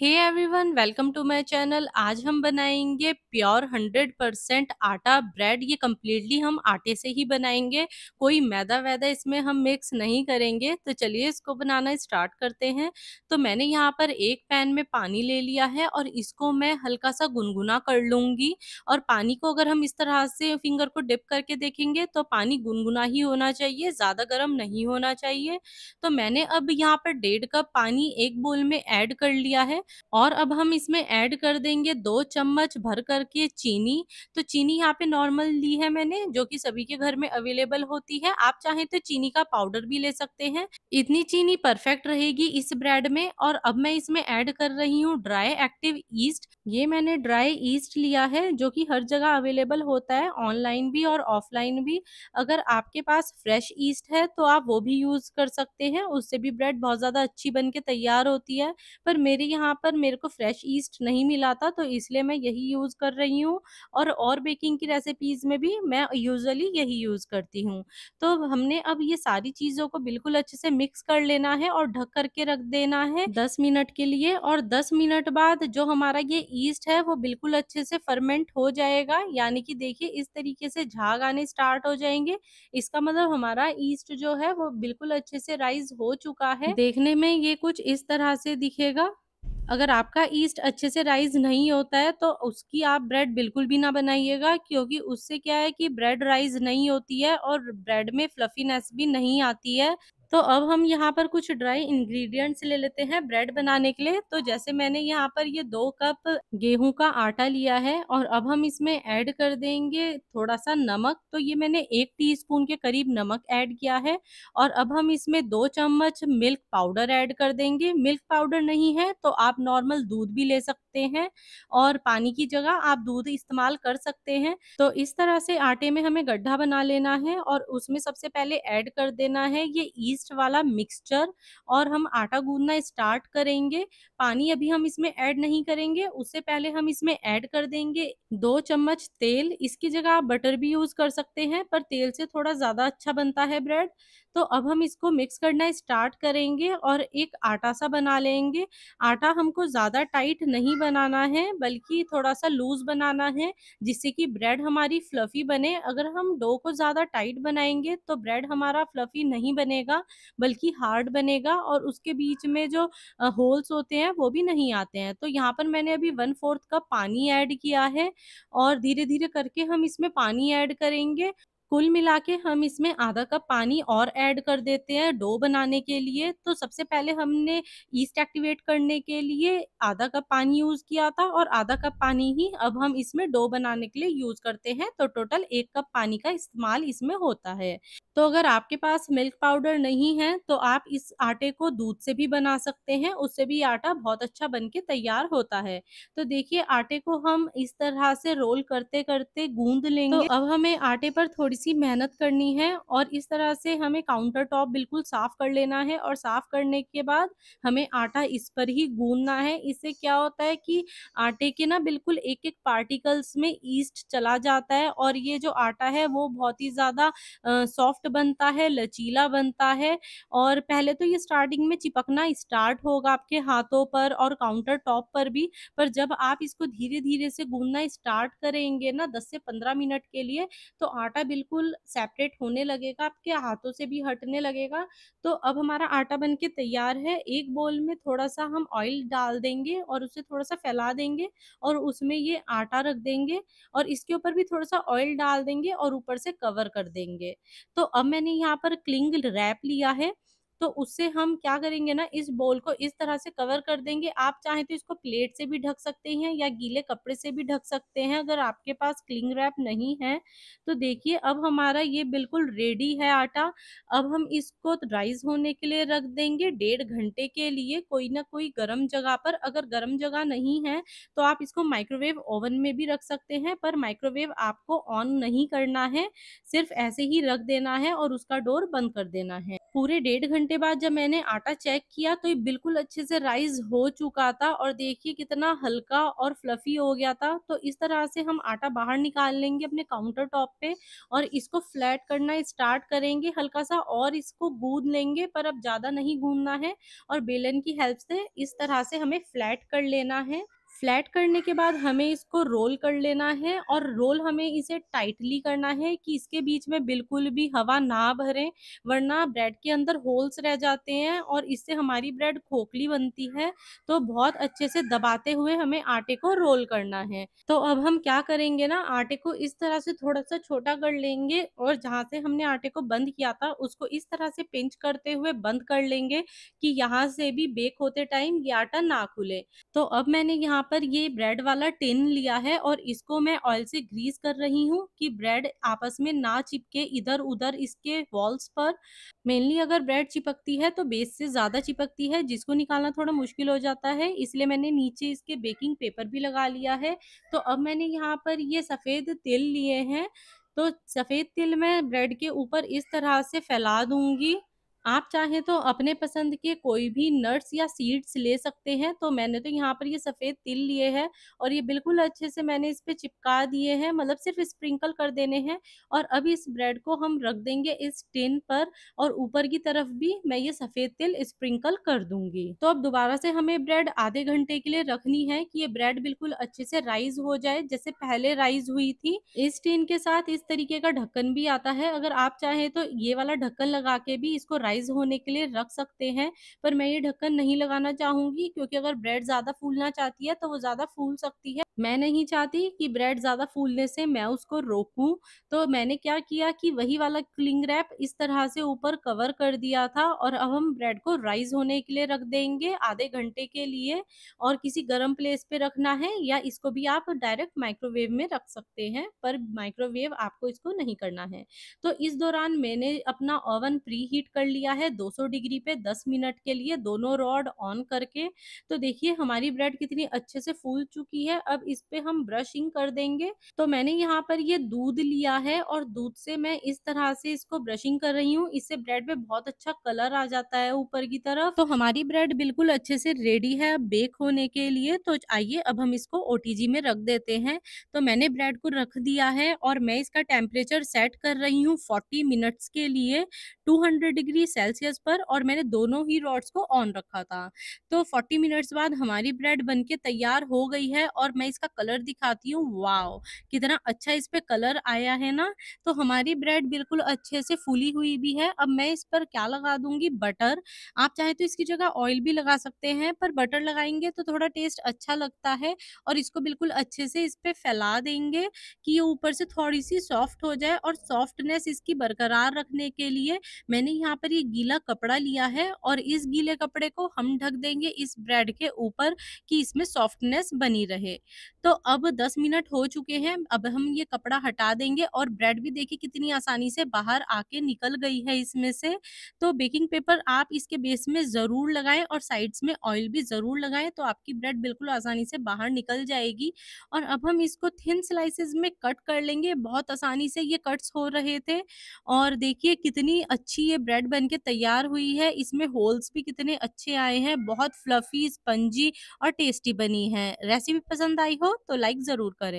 hey everyone welcome to my channel आज हम बनाएंगे प्योर 100 परसेंट आटा ब्रेड ये कम्प्लीटली हम आटे से ही बनाएंगे कोई मैदा वैदा इसमें हम मिक्स नहीं करेंगे तो चलिए इसको बनाना स्टार्ट करते हैं तो मैंने यहाँ पर एक पैन में पानी ले लिया है और इसको मैं हल्का सा गुनगुना कर लूँगी और पानी को अगर हम इस तरह से फिंगर को डिप करके देखेंगे तो पानी गुनगुना ही होना चाहिए ज़्यादा गर्म नहीं होना चाहिए तो मैंने अब यहाँ पर डेढ़ कप पानी एक बोल में ऐड कर लिया है और अब हम इसमें ऐड कर देंगे दो चम्मच भर करके चीनी तो चीनी यहाँ पे नॉर्मल ली है मैंने जो कि सभी के घर में अवेलेबल होती है आप चाहें तो चीनी का पाउडर भी ले सकते हैं इतनी चीनी परफेक्ट रहेगी इस ब्रेड में और अब मैं इसमें ऐड कर रही हूँ ड्राई एक्टिव ईस्ट ये मैंने ड्राई ईस्ट लिया है जो कि हर जगह अवेलेबल होता है ऑनलाइन भी और ऑफलाइन भी अगर आपके पास फ्रेश ईस्ट है तो आप वो भी यूज़ कर सकते हैं उससे भी ब्रेड बहुत ज़्यादा अच्छी बन के तैयार होती है पर मेरे यहाँ पर मेरे को फ्रेश ईस्ट नहीं मिला था तो इसलिए मैं यही यूज़ कर रही हूँ और और बेकिंग की रेसिपीज़ में भी मैं यूजली यही यूज़ करती हूँ तो हमने अब ये सारी चीज़ों को बिल्कुल अच्छे से मिक्स कर लेना है और ढक करके रख देना है दस मिनट के लिए और दस मिनट बाद जो हमारा ये ईस्ट है वो बिल्कुल अच्छे से फर्मेंट हो जाएगा यानी कि देखिए इस तरीके से झाग आने स्टार्ट हो जाएंगे इसका मतलब हमारा ईस्ट जो है वो बिल्कुल अच्छे से राइज हो चुका है देखने में ये कुछ इस तरह से दिखेगा अगर आपका ईस्ट अच्छे से राइज नहीं होता है तो उसकी आप ब्रेड बिल्कुल भी ना बनाइएगा क्योंकि उससे क्या है कि ब्रेड राइज नहीं होती है और ब्रेड में फ्लफीनेस भी नहीं आती है तो अब हम यहाँ पर कुछ ड्राई इंग्रेडिएंट्स ले लेते हैं ब्रेड बनाने के लिए तो जैसे मैंने यहाँ पर ये दो कप गेहूं का आटा लिया है और अब हम इसमें ऐड कर देंगे थोड़ा सा नमक तो ये मैंने एक टीस्पून के करीब नमक ऐड किया है और अब हम इसमें दो चम्मच मिल्क पाउडर ऐड कर देंगे मिल्क पाउडर नहीं है तो आप नॉर्मल दूध भी ले सकते हैं और पानी की जगह आप दूध इस्तेमाल कर सकते हैं तो इस तरह से आटे में हमें गड्ढा बना लेना है और उसमें सबसे पहले ऐड कर देना है ये पेस्ट वाला मिक्सचर और हम आटा गूंदना स्टार्ट करेंगे पानी अभी हम इसमें ऐड नहीं करेंगे उससे पहले हम इसमें ऐड कर देंगे दो चम्मच तेल इसकी जगह आप बटर भी यूज़ कर सकते हैं पर तेल से थोड़ा ज़्यादा अच्छा बनता है ब्रेड तो अब हम इसको मिक्स करना स्टार्ट करेंगे और एक आटा सा बना लेंगे आटा हमको ज़्यादा टाइट नहीं बनाना है बल्कि थोड़ा सा लूज़ बनाना है जिससे कि ब्रेड हमारी फ्लफ़ी बने अगर हम डो को ज़्यादा टाइट बनाएंगे तो ब्रेड हमारा फ्लफ़ी नहीं बनेगा बल्कि हार्ड बनेगा और उसके बीच में जो होल्स होते हैं वो भी नहीं आते हैं तो यहाँ पर मैंने अभी वन फोर्थ कप पानी ऐड किया है और धीरे धीरे करके हम इसमें पानी ऐड करेंगे कुल मिला के हम इसमें आधा कप पानी और ऐड कर देते हैं डो बनाने के लिए तो सबसे पहले हमने ईस्ट एक्टिवेट करने के लिए आधा कप पानी यूज़ किया था और आधा कप पानी ही अब हम इसमें डो बनाने के लिए यूज़ करते हैं तो टोटल एक कप पानी का इस्तेमाल इसमें होता है तो अगर आपके पास मिल्क पाउडर नहीं है तो आप इस आटे को दूध से भी बना सकते हैं उससे भी आटा बहुत अच्छा बन के तैयार होता है तो देखिए आटे को हम इस तरह से रोल करते करते गूंद लेंगे तो अब हमें आटे पर थोड़ी सी मेहनत करनी है और इस तरह से हमें काउंटर टॉप बिल्कुल साफ़ कर लेना है और साफ़ करने के बाद हमें आटा इस पर ही गूंदना है इससे क्या होता है कि आटे के ना बिल्कुल एक एक पार्टिकल्स में ईस्ट चला जाता है और ये जो आटा है वो बहुत ही ज़्यादा सॉफ्ट बनता है लचीला बनता है और पहले तो ये स्टार्टिंग में चिपकना स्टार्ट होगा आपके हाथों पर और काउंटर टॉप पर भी पर जब आप इसको धीरे धीरे से गूंदना स्टार्ट करेंगे ना दस से पंद्रह मिनट के लिए तो आटा बिल्कुल बिल्कुल सेपरेट होने लगेगा आपके हाथों से भी हटने लगेगा तो अब हमारा आटा बन के तैयार है एक बोल में थोड़ा सा हम ऑयल डाल देंगे और उसे थोड़ा सा फैला देंगे और उसमें ये आटा रख देंगे और इसके ऊपर भी थोड़ा सा ऑयल डाल देंगे और ऊपर से कवर कर देंगे तो अब मैंने यहाँ पर क्लिंग रैप लिया है तो उससे हम क्या करेंगे ना इस बॉल को इस तरह से कवर कर देंगे आप चाहें तो इसको प्लेट से भी ढक सकते हैं या गीले कपड़े से भी ढक सकते हैं अगर आपके पास क्लिंग रैप नहीं है तो देखिए अब हमारा ये बिल्कुल रेडी है आटा अब हम इसको राइस होने के लिए रख देंगे डेढ़ घंटे के लिए कोई ना कोई गर्म जगह पर अगर गर्म जगह नहीं है तो आप इसको माइक्रोवेव ओवन में भी रख सकते हैं पर माइक्रोवेव आपको ऑन नहीं करना है सिर्फ ऐसे ही रख देना है और उसका डोर बंद कर देना है पूरे डेढ़ घंटे बाद जब मैंने आटा चेक किया तो ये बिल्कुल अच्छे से राइज हो चुका था और देखिए कितना हल्का और फ्लफी हो गया था तो इस तरह से हम आटा बाहर निकाल लेंगे अपने काउंटर टॉप पे और इसको फ्लैट करना स्टार्ट करेंगे हल्का सा और इसको गूंद लेंगे पर अब ज़्यादा नहीं गूंदना है और बेलन की हेल्प से इस तरह से हमें फ्लैट कर लेना है फ्लैट करने के बाद हमें इसको रोल कर लेना है और रोल हमें इसे टाइटली करना है कि इसके बीच में बिल्कुल भी हवा ना भरे वरना ब्रेड के अंदर होल्स रह जाते हैं और इससे हमारी ब्रेड खोखली बनती है तो बहुत अच्छे से दबाते हुए हमें आटे को रोल करना है तो अब हम क्या करेंगे ना आटे को इस तरह से थोड़ा सा छोटा कर लेंगे और जहाँ से हमने आटे को बंद किया था उसको इस तरह से पिंच करते हुए बंद कर लेंगे कि यहाँ से भी बेक होते टाइम ये आटा ना खुले तो अब मैंने यहाँ पर ये ब्रेड वाला टिन लिया है और इसको मैं ऑयल से ग्रीस कर रही हूँ कि ब्रेड आपस में ना चिपके इधर उधर इसके वॉल्स पर मेनली अगर ब्रेड चिपकती है तो बेस से ज़्यादा चिपकती है जिसको निकालना थोड़ा मुश्किल हो जाता है इसलिए मैंने नीचे इसके बेकिंग पेपर भी लगा लिया है तो अब मैंने यहाँ पर ये सफ़ेद तिल लिए हैं तो सफ़ेद तिल मैं ब्रेड के ऊपर इस तरह से फैला दूंगी आप चाहें तो अपने पसंद के कोई भी नट्स या सीड्स ले सकते हैं तो मैंने तो यहाँ पर ये सफ़ेद तिल लिए है और ये बिल्कुल अच्छे से मैंने इस पर चिपका दिए हैं मतलब सिर्फ स्प्रिंकल कर देने हैं और अब इस ब्रेड को हम रख देंगे इस टिन पर और ऊपर की तरफ भी मैं ये सफ़ेद तिल स्प्रिंकल कर दूंगी तो अब दोबारा से हमें ब्रेड आधे घंटे के लिए रखनी है कि ये ब्रेड बिल्कुल अच्छे से राइज हो जाए जैसे पहले राइज हुई थी इस टिन के साथ इस तरीके का ढक्कन भी आता है अगर आप चाहें तो ये वाला ढक्कन लगा के भी इसको राइज राइज होने के लिए रख सकते हैं पर मैं ये ढक्कन नहीं लगाना चाहूंगी क्योंकि अगर ब्रेड ज़्यादा फूलना चाहती है तो वो ज़्यादा फूल सकती है मैं नहीं चाहती कि ब्रेड ज़्यादा फूलने से मैं उसको रोकूं तो मैंने क्या किया कि वही वाला क्लिंग रैप इस तरह से ऊपर कवर कर दिया था और अब हम ब्रेड को राइज होने के लिए रख देंगे आधे घंटे के लिए और किसी गर्म प्लेस पे रखना है या इसको भी आप डायरेक्ट माइक्रोवेव में रख सकते हैं पर माइक्रोवेव आपको इसको नहीं करना है तो इस दौरान मैंने अपना ओवन प्री हीट कर लिया किया है 200 डिग्री पे 10 मिनट के लिए दोनों रॉड ऑन करके तो देखिए हमारी ब्रेड कितनी अच्छे से फूल चुकी है अब इस पे हम ब्रशिंग कर देंगे तो मैंने यहाँ पर ये दूध लिया है और दूध से मैं इस तरह से इसको ब्रशिंग कर रही हूँ इससे ब्रेड पे बहुत अच्छा कलर आ जाता है ऊपर की तरफ तो हमारी ब्रेड बिल्कुल अच्छे से रेडी है बेक होने के लिए तो आइए अब हम इसको ओटीजी में रख देते हैं तो मैंने ब्रेड को रख दिया है और मैं इसका टेम्परेचर सेट कर रही हूँ 40 मिनट्स के लिए 200 डिग्री डिग्री सेल्सियस पर और मैंने दोनों ही रॉड्स को ऑन रखा था तो फोर्टी मिनट्स बाद हमारी ब्रेड बन तैयार हो गई है और मैं इसका कलर दिखाती हूँ वाओ कितना अच्छा इस पर कलर आया है ना तो हमारी ब्रेड बिल्कुल अच्छे से फूली हुई भी है अब मैं इस पर क्या लगा दूंगी बटर आप चाहे तो इसकी जगह ऑयल भी लगा सकते हैं पर बटर लगाएंगे तो थोड़ा टेस्ट अच्छा लगता है और इसको बिल्कुल अच्छे से इस पर फैला देंगे कि ये ऊपर से थोड़ी सी सॉफ्ट हो जाए और सॉफ्टनेस इसकी बरकरार रखने के लिए मैंने यहाँ पर ये लिए गीला कपड़ा लिया है और इस गीले कपड़े को हम ढक देंगे इस ब्रेड के ऊपर कि इसमें सॉफ्टनेस बनी रहे तो अब 10 मिनट हो चुके हैं अब हम ये कपड़ा हटा देंगे और ब्रेड भी देखिए कितनी आसानी से बाहर आके निकल गई है इसमें से तो बेकिंग पेपर आप इसके बेस में ज़रूर लगाएं और साइड्स में ऑयल भी ज़रूर लगाएं तो आपकी ब्रेड बिल्कुल आसानी से बाहर निकल जाएगी और अब हम इसको थिन स्लाइसिस में कट कर लेंगे बहुत आसानी से ये कट्स हो रहे थे और देखिए कितनी अच्छी ये ब्रेड बन बनके तैयार हुई है इसमें होल्स भी कितने अच्छे आए हैं बहुत फ्लफी स्पंजी और टेस्टी बनी है रेसिपी पसंद आई हो तो लाइक ज़रूर करें